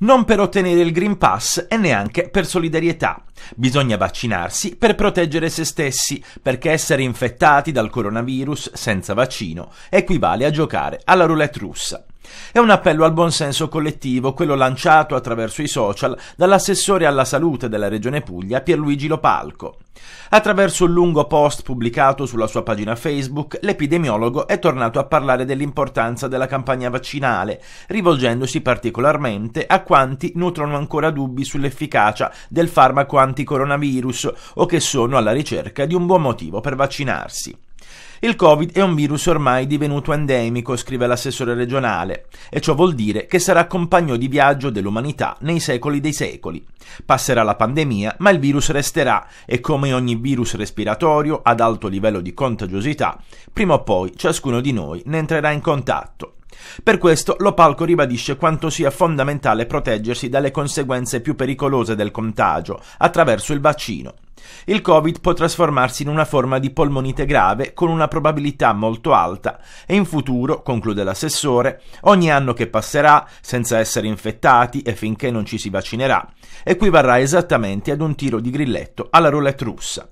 Non per ottenere il Green Pass e neanche per solidarietà. Bisogna vaccinarsi per proteggere se stessi, perché essere infettati dal coronavirus senza vaccino equivale a giocare alla roulette russa. È un appello al buonsenso collettivo, quello lanciato attraverso i social dall'assessore alla salute della Regione Puglia Pierluigi Lopalco. Attraverso un lungo post pubblicato sulla sua pagina Facebook, l'epidemiologo è tornato a parlare dell'importanza della campagna vaccinale, rivolgendosi particolarmente a quanti nutrono ancora dubbi sull'efficacia del farmaco anticoronavirus o che sono alla ricerca di un buon motivo per vaccinarsi. Il Covid è un virus ormai divenuto endemico, scrive l'assessore regionale, e ciò vuol dire che sarà compagno di viaggio dell'umanità nei secoli dei secoli. Passerà la pandemia, ma il virus resterà e come ogni virus respiratorio ad alto livello di contagiosità, prima o poi ciascuno di noi ne entrerà in contatto. Per questo Lopalco ribadisce quanto sia fondamentale proteggersi dalle conseguenze più pericolose del contagio attraverso il vaccino. Il Covid può trasformarsi in una forma di polmonite grave con una probabilità molto alta e in futuro, conclude l'assessore, ogni anno che passerà senza essere infettati e finché non ci si vaccinerà, equivarrà esattamente ad un tiro di grilletto alla roulette russa.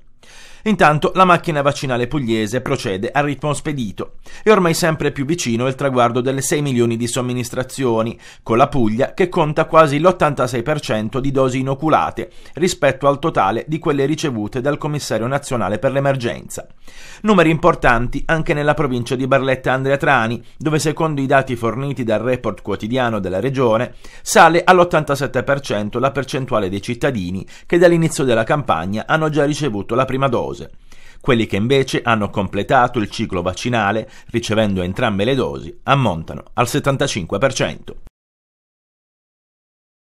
Intanto la macchina vaccinale pugliese procede a ritmo spedito. È ormai sempre più vicino il traguardo delle 6 milioni di somministrazioni, con la Puglia che conta quasi l'86% di dosi inoculate rispetto al totale di quelle ricevute dal commissario nazionale per l'emergenza. Numeri importanti anche nella provincia di Barletta Andrea Trani, dove secondo i dati forniti dal report quotidiano della regione, sale all'87% la percentuale dei cittadini che dall'inizio della campagna hanno già ricevuto la prima dose dose. Quelli che invece hanno completato il ciclo vaccinale ricevendo entrambe le dosi ammontano al 75%.